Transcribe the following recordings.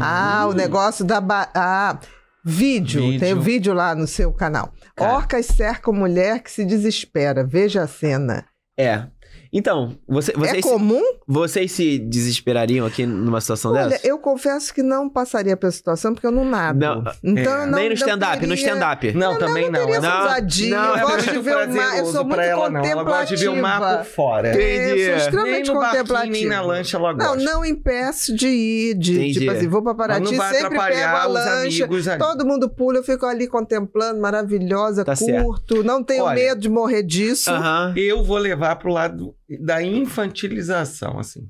Ah, o uhum. negócio da. Ba... Ah, vídeo. vídeo. Tem o um vídeo lá no seu canal. Cara. É. Orcas cercam mulher que se desespera. Veja a cena. É. Então, você. você é comum? Vocês se desesperariam aqui numa situação Olha, dessa? Eu confesso que não passaria pela situação, porque eu não nado. Não, então, é. eu não, Nem no stand-up, queria... no stand-up. Não, não, também não. Eu não, é ousadia, não, eu é gosto de ver o mar. Eu sou muito ela, contemplativa. Ela gosta de ver o mar por fora. É. Entendi. Eu sou extremamente nem no contemplativa. Nem na lancha ela gosta. Não, não impeço de ir, de, Entendi. tipo assim, vou pra Paraty, sempre pego a lancha. Todo mundo pula, eu fico ali contemplando, maravilhosa, tá curto. Certo. Não tenho Olha, medo de morrer disso. Eu vou levar pro lado da infantilização assim.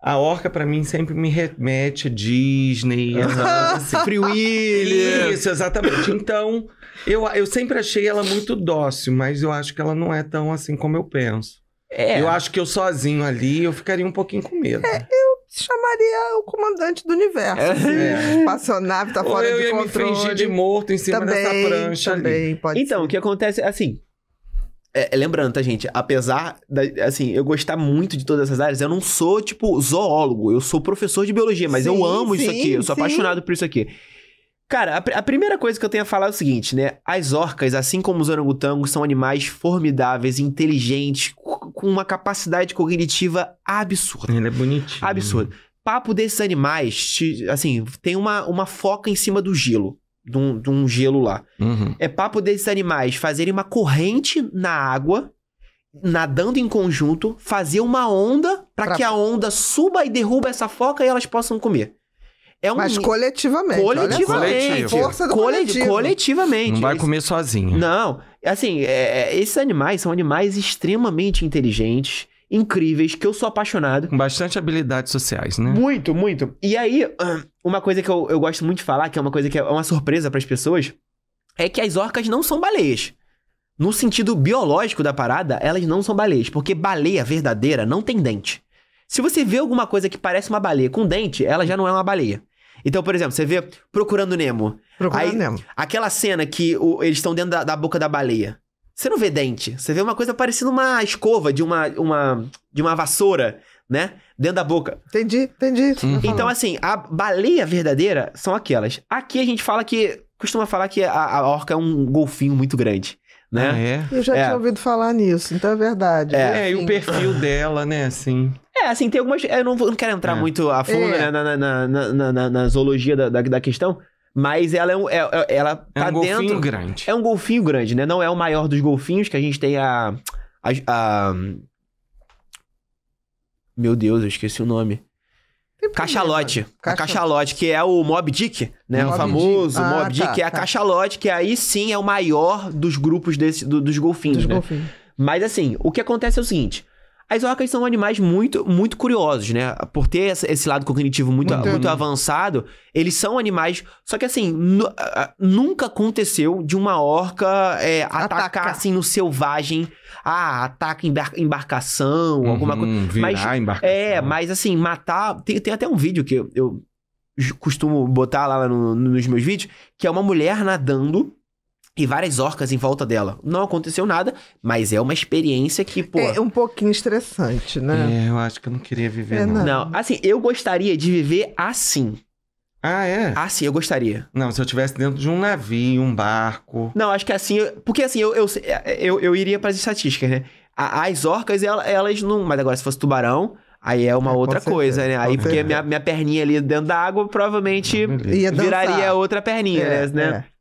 A orca, para mim, sempre me remete a Disney, a Free Willy. Isso, exatamente. Então, eu, eu sempre achei ela muito dócil, mas eu acho que ela não é tão assim como eu penso. É. Eu acho que eu sozinho ali, eu ficaria um pouquinho com medo. É, eu chamaria o comandante do universo. É. Assim, é. Espaçonave tá Ou fora eu de ia controle. me fingir de morto em cima também, dessa prancha também, ali. Pode então, ser. o que acontece, assim, é, é, lembrando, tá, gente? Apesar, da, assim, eu gostar muito de todas essas áreas, eu não sou, tipo, zoólogo. Eu sou professor de biologia, mas sim, eu amo sim, isso aqui. Eu sou sim. apaixonado por isso aqui. Cara, a, a, primeira coisa que eu tenho a falar é o seguinte, né? As orcas, assim como os orangotangos, são animais formidáveis, inteligentes, com uma capacidade cognitiva absurda. Ele é bonitinho. Absurdo. Papo desses animais, assim, tem uma, uma foca em cima do gelo de um, de um gelo lá. Uhum. É papo desses animais fazerem uma corrente na água, nadando em conjunto, fazer uma onda para pra... que a onda suba e derruba essa foca e elas possam comer. É um... Mas coletivamente. Coletivamente. É força do Coletivamente. Não vai comer sozinho. Não. Assim, é, é, esses animais são animais extremamente inteligentes incríveis, que eu sou apaixonado. Com bastante habilidades sociais, né? Muito, muito. E aí, uma coisa que eu, eu gosto muito de falar, que é uma coisa que é uma surpresa para as pessoas, é que as orcas não são baleias. No sentido biológico da parada, elas não são baleias, porque baleia verdadeira não tem dente. Se você vê alguma coisa que parece uma baleia com dente, ela já não é uma baleia. Então, por exemplo, você vê Procurando Nemo. Procurando Aí, Nemo. Aquela cena que o, eles estão dentro da, da, boca da baleia. Você não vê dente, você vê uma coisa parecendo uma escova de uma, uma, de uma vassoura, né? Dentro da boca. Entendi, entendi. Tá uhum. Então, assim, a baleia verdadeira são aquelas. Aqui a gente fala que. Costuma falar que a, a orca é um golfinho muito grande. Né? Ah, é? Eu já é. tinha ouvido falar nisso, então é verdade. É, é e o perfil dela, né, assim. É, assim, tem algumas. Eu não, vou, não quero entrar é. muito a fundo né, na, na, na, na, zoologia da, da, da questão, mas ela é um. É, é ela é tá um golfinho dentro, grande. É um golfinho grande, né? Não é o maior dos golfinhos, que a gente tem a. a, a... Meu Deus, eu esqueci o nome. Cachalote. Caixa... Cachalote, que é o Mob Dick, né? Mob o famoso Dick. Ah, Mob tá, Dick, tá, que é a tá. Cachalote, que aí sim é o maior dos grupos desse, do, dos golfinhos, dos né? Golfinhos. Mas assim, o que acontece é o seguinte: as orcas são animais muito, muito curiosos, né? Por ter esse lado cognitivo muito, muito, avançado, eles são animais. Só que, assim, nunca aconteceu de uma orca é, atacar, assim, no selvagem. Ah, ataca embar embarcação, uhum, alguma coisa. Virar mas, é, embarcação. É, mas, assim, matar. Tem, tem até um vídeo que eu, eu costumo botar lá no, nos meus vídeos, que é uma mulher nadando e várias orcas em volta dela. Não aconteceu nada, mas é uma experiência que, pô. É um pouquinho estressante, né? É, eu acho que eu não queria viver, é, não. não. assim, eu gostaria de viver assim. Ah, é? Assim, eu gostaria. Não, se eu tivesse dentro de um navio, um barco. Não, acho que assim. Porque assim, eu, eu, eu, eu iria para as estatísticas, né? As orcas, elas, não. Mas agora, se fosse tubarão, Aí é uma é, outra coisa, né? Aí porque minha, minha perninha ali dentro da água provavelmente ah, viraria outra perninha, é, né? É.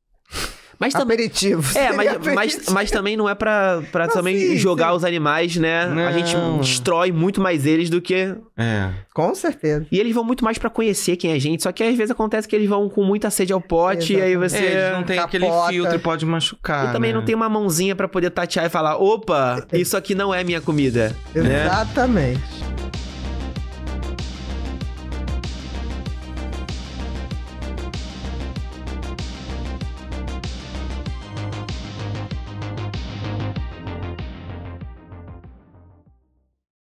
Mas também, aperitivo. É, mas, aperitivo. mas, mas também não é pra, pra não, também sim, jogar sim. os animais, né? Não. A gente destrói muito mais eles do que. É. Com certeza. E eles vão muito mais para conhecer quem é a gente. Só que às vezes acontece que eles vão com muita sede ao pote Exatamente. e aí você. É, eles não tem capota. aquele filtro, pode machucar. E né? também não tem uma mãozinha para poder tatear e falar: opa, isso aqui não é minha comida. Né? Exatamente. Né?